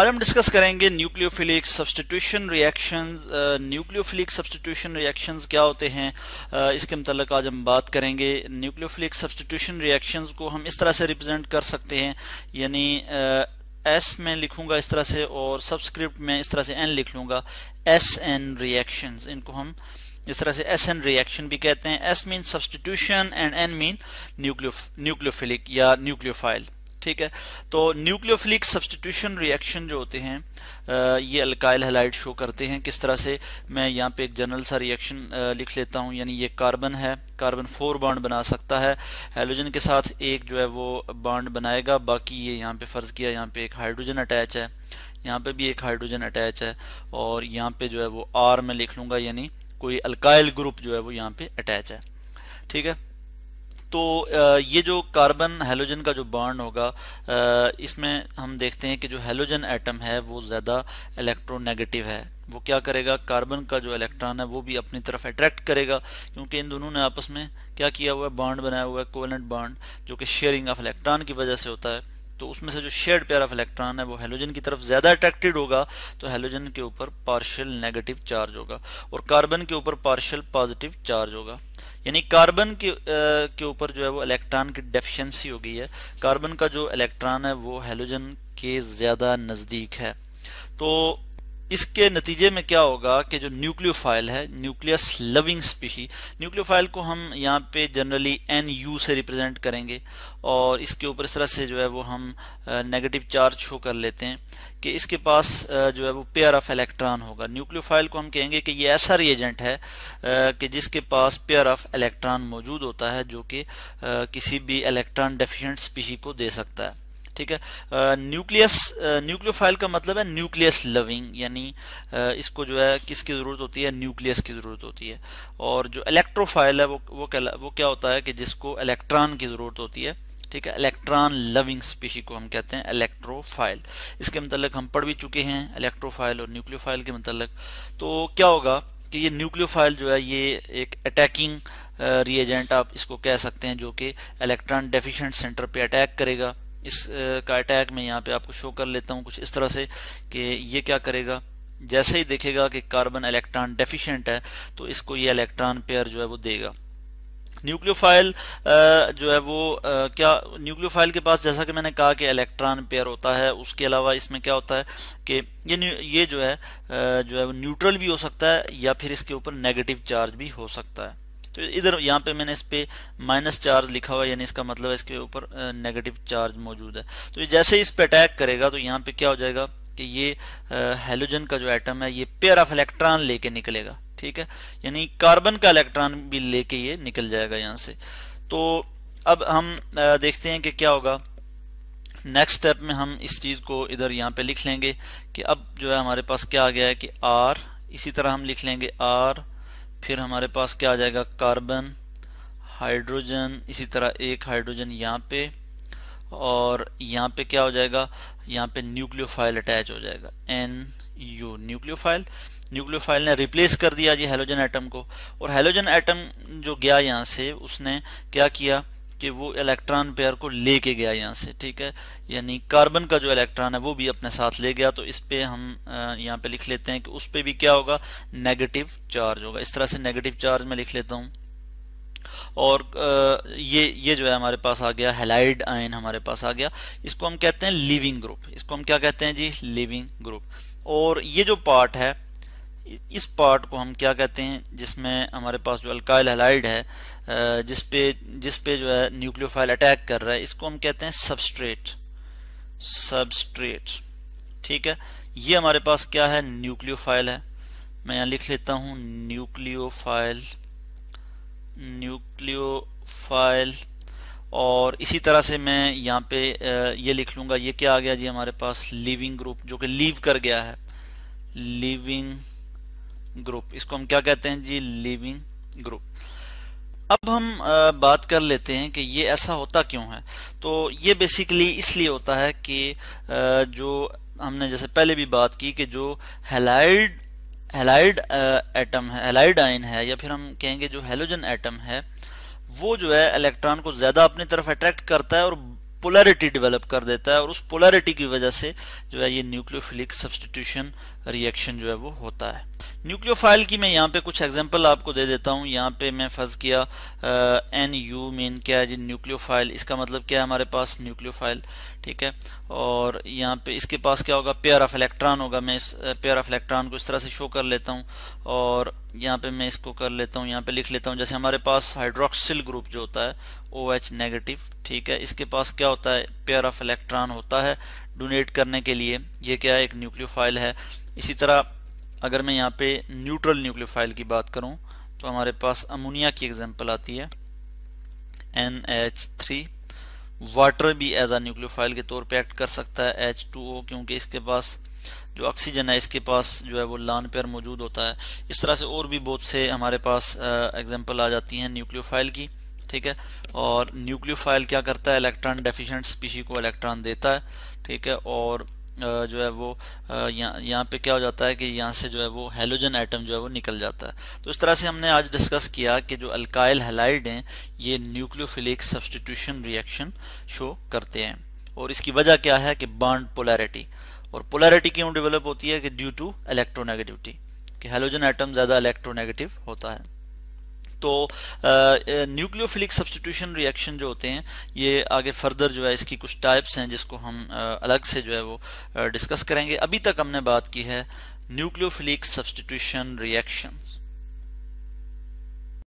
और हम डिस्कस करेंगे nucleophilic substitution reactions nucleophilic substitution reactions क्या होते हैं uh, इसके मतलब आज हम बात करेंगे न्यूक्लियोफिलिक सब्सटीट्यूशन रिएक्शंस को हम इस तरह से रिप्रेजेंट कर सकते हैं यानी एस uh, में लिखूंगा इस तरह से और सब्सक्रिप्ट में इस तरह से एन लिख लूंगा एस एन रिएक्शन इनको हम इस तरह से एस एन रिएक्शन भी कहते हैं S mean substitution and N mean nucleo nucleophilic या न्यूक्लियोफाइल ठीक है तो न्यूक्लियोफिलिक सब्सटीट्यूशन रिएक्शन जो होते हैं ये अल्काइल हेलाइट शो करते हैं किस तरह से मैं यहाँ पे एक जनरल सा रिएक्शन लिख लेता हूँ यानी ये कार्बन है कार्बन फोर बॉन्ड बना सकता है हेलोजन के साथ एक जो है वो बॉन्ड बनाएगा बाकी ये यहाँ पे फर्ज किया यहाँ पे एक हाइड्रोजन अटैच है यहाँ पे भी एक हाइड्रोजन अटैच है और यहाँ पे जो है वो आर में लिख लूंगा यानी कोई अल्काइल ग्रुप जो है वो यहाँ पे अटैच है ठीक है तो ये जो कार्बन हेलोजन का जो बॉन्ड होगा इसमें हम देखते हैं कि जो हेलोजन एटम है वो ज़्यादा इलेक्ट्रोनेगेटिव है वो क्या करेगा कार्बन का जो इलेक्ट्रॉन है वो भी अपनी तरफ अट्रैक्ट करेगा क्योंकि इन दोनों ने आपस में क्या किया हुआ है बॉन्ड बनाया हुआ है कोलेंट बॉन्ड जो कि शेयरिंग ऑफ इलेक्ट्रॉन की वजह से होता है तो उसमें से जो शेड पेयर ऑफ इलेक्ट्रॉन है वो हेलोजन की तरफ ज़्यादा अट्रैक्टेड होगा तो हेलोजन के ऊपर पार्शियल नेगेटिव चार्ज होगा और कार्बन के ऊपर पार्शियल पॉजिटिव चार्ज होगा यानी कार्बन के के ऊपर जो है वो इलेक्ट्रॉन की डेफिशिएंसी हो गई है कार्बन का जो इलेक्ट्रॉन है वो हेलोजन के ज़्यादा नज़दीक है तो इसके नतीजे में क्या होगा कि जो न्यूक्लियोफाइल है न्यूक्लियस लविंग स्पीशी न्यूक्लियोफाइल को हम यहाँ पे जनरली एन यू से रिप्रेजेंट करेंगे और इसके ऊपर इस तरह से जो है वो हम नेगेटिव चार्ज शो कर लेते हैं कि इसके पास जो है वो पेयर ऑफ इलेक्ट्रॉन होगा न्यूक्लियोफाइल को हम कहेंगे कि ये ऐसा रिएजेंट है कि जिसके पास पेयर ऑफ इलेक्ट्रॉन मौजूद होता है जो कि किसी भी इलेक्ट्रॉन डेफिशिएंट स्पीशी को दे सकता है ठीक है न्यूक्लियस न्यूक्लियोफाइल का मतलब है न्यूक्लियस लविंग यानी इसको जो है किसकी ज़रूरत होती है न्यूक्लियस की ज़रूरत होती है और जो इलेक्ट्रोफाइल है वो वो क्या वो क्या होता है कि जिसको इलेक्ट्रॉन की ज़रूरत होती है ठीक है इलेक्ट्रॉन लविंग स्पीशी को हम कहते हैं इलेक्ट्रोफाइल इसके मतलब हम पढ़ भी चुके हैं इलेक्ट्रोफाइल और न्यूक्लियोफाइल के मतलब तो क्या होगा कि ये न्यूक्लियोफाइल जो है ये एक अटैकिंग रिएजेंट आप इसको कह सकते हैं जो कि इलेक्ट्रॉन डेफिशिएंट सेंटर पे अटैक करेगा इस का अटैक मैं यहाँ पे आपको शो कर लेता हूँ कुछ इस तरह से कि ये क्या करेगा जैसे ही देखेगा कि कार्बन इलेक्ट्रॉन डेफिशिएंट है तो इसको ये इलेक्ट्रॉन पेयर जो है वो देगा न्यूक्लियोफाइल जो है वो क्या न्यूक्लियोफाइल के पास जैसा कि मैंने कहा कि इलेक्ट्रॉन पेयर होता है उसके अलावा इसमें क्या होता है कि ये ये जो है जो है वो न्यूट्रल भी हो सकता है या फिर इसके ऊपर नेगेटिव चार्ज भी हो सकता है तो इधर यहाँ पे मैंने इस पर माइनस चार्ज लिखा हुआ है यानी इसका मतलब इसके ऊपर नेगेटिव चार्ज मौजूद है तो जैसे इस पर अटैक करेगा तो यहाँ पे क्या हो जाएगा कि ये हेलोजन का जो एटम है ये पेयर ऑफ इलेक्ट्रॉन लेके निकलेगा ठीक है यानी कार्बन का इलेक्ट्रॉन भी लेके ये निकल जाएगा यहाँ से तो अब हम देखते हैं कि क्या होगा नेक्स्ट स्टेप में हम इस चीज़ को इधर यहाँ पे लिख लेंगे कि अब जो है हमारे पास क्या आ गया है कि आर इसी तरह हम लिख लेंगे आर फिर हमारे पास क्या आ जाएगा कार्बन हाइड्रोजन इसी तरह एक हाइड्रोजन यहाँ पे और यहाँ पे क्या हो जाएगा यहाँ पे न्यूक्लियोफाइल अटैच हो जाएगा एन यू न्यूक्लियोफाइल न्यूक्लियोफाइल ने रिप्लेस कर दिया जी हेलोजन एटम को और हेलोजन एटम जो गया यहाँ से उसने क्या किया कि वो इलेक्ट्रॉन पेयर को लेके गया यहाँ से ठीक है यानी कार्बन का जो इलेक्ट्रॉन है वो भी अपने साथ ले गया तो इस पर हम यहाँ पे लिख लेते हैं कि उस पर भी क्या होगा नेगेटिव चार्ज होगा इस तरह से नेगेटिव चार्ज में लिख लेता हूँ और ये ये जो है हमारे पास आ गया हेलाइड आयन हमारे पास आ गया इसको हम कहते हैं लिविंग ग्रुप इसको हम क्या कहते हैं जी लिविंग ग्रुप और ये जो पार्ट है इस पार्ट को हम क्या कहते हैं जिसमें हमारे पास जो अल्काइल हेलाइड है जिस पे जिस पे जो है न्यूक्लियोफाइल अटैक कर रहा है इसको हम कहते हैं सबस्ट्रेट सबस्ट्रेट ठीक है ये हमारे पास क्या है न्यूक्लियोफाइल है मैं यहाँ लिख लेता हूँ न्यूक्लियोफाइल न्यूक्लियोफाइल और इसी तरह से मैं यहाँ पे ये लिख लूँगा ये क्या आ गया जी हमारे पास लिविंग ग्रुप जो कि लीव कर गया है लिविंग ग्रुप इसको हम क्या कहते हैं जी लिविंग ग्रुप अब हम बात कर लेते हैं कि ये ऐसा होता क्यों है तो ये बेसिकली इसलिए होता है कि जो हमने जैसे पहले भी बात की कि जो हेलाइड हेलाइड एटम है हेलाइड आयन है या फिर हम कहेंगे जो हेलोजन एटम है वो जो है इलेक्ट्रॉन को ज़्यादा अपनी तरफ अट्रैक्ट करता है और पोलैरिटी डेवलप कर देता है और उस पोलैरिटी की वजह से जो है ये न्यूक्लियोफिलिक सब्सटीट्यूशन रिएक्शन जो है वो होता है न्यूक्लियोफाइल की मैं यहाँ पे कुछ एग्जांपल आपको दे देता हूँ यहाँ पे मैं फर्ज किया एन यू मीन क्या है जी न्यूक्लियोफाइल इसका मतलब क्या है हमारे पास न्यूक्लियोफाइल ठीक है और यहाँ पे इसके पास क्या होगा पेयर ऑफ इलेक्ट्रॉन होगा मैं इस पेयर ऑफ इलेक्ट्रॉन को इस तरह से शो कर लेता हूँ और यहाँ पे मैं इसको कर लेता हूँ यहाँ पे लिख लेता हूँ जैसे हमारे पास हाइड्रोक्सिल ग्रुप जो होता है ओ एच नेगेटिव ठीक है इसके पास क्या होता है पेयर ऑफ इलेक्ट्रॉन होता है डोनेट करने के लिए ये क्या है एक न्यूक्लियोफाइल है इसी तरह अगर मैं यहाँ पे न्यूट्रल न्यूक्लियोफाइल की बात करूँ तो हमारे पास अमोनिया की एग्जाम्पल आती है एन एच थ्री वाटर भी एज आ न्यूक्लियोफाइल के तौर पे एक्ट कर सकता है एच टू क्योंकि इसके पास जो ऑक्सीजन है इसके पास जो है वो लान पेयर मौजूद होता है इस तरह से और भी बहुत से हमारे पास एग्जाम्पल आ जाती हैं न्यूक्लियोफाइल की ठीक है और न्यूक्लियोफाइल क्या करता है इलेक्ट्रॉन डेफिशिएंट स्पीशी को इलेक्ट्रॉन देता है ठीक है और जो है वो यहाँ यहाँ पे क्या हो जाता है कि यहाँ से जो है वो हेलोजन आइटम जो है वो निकल जाता है तो इस तरह से हमने आज डिस्कस किया कि जो अल्काइल हेलाइड हैं ये न्यूक्लियोफिलिक सब्सटीट्यूशन रिएक्शन शो करते हैं और इसकी वजह क्या है कि बर्न पोलैरिटी और पोलैरिटी क्यों डेवलप होती है कि ड्यू टू इलेक्ट्रोनेगेटिविटी कि हेलोजन आइटम ज़्यादा इलेक्ट्रोनेगेटिव होता है तो न्यूक्लियोफिलिक सब्सटीट्यूशन रिएक्शन जो होते हैं ये आगे फर्दर जो है इसकी कुछ टाइप्स हैं जिसको हम अलग से जो है वो डिस्कस करेंगे अभी तक हमने बात की है न्यूक्लियोफिलिक सब्सटीट्यूशन रिएक्शंस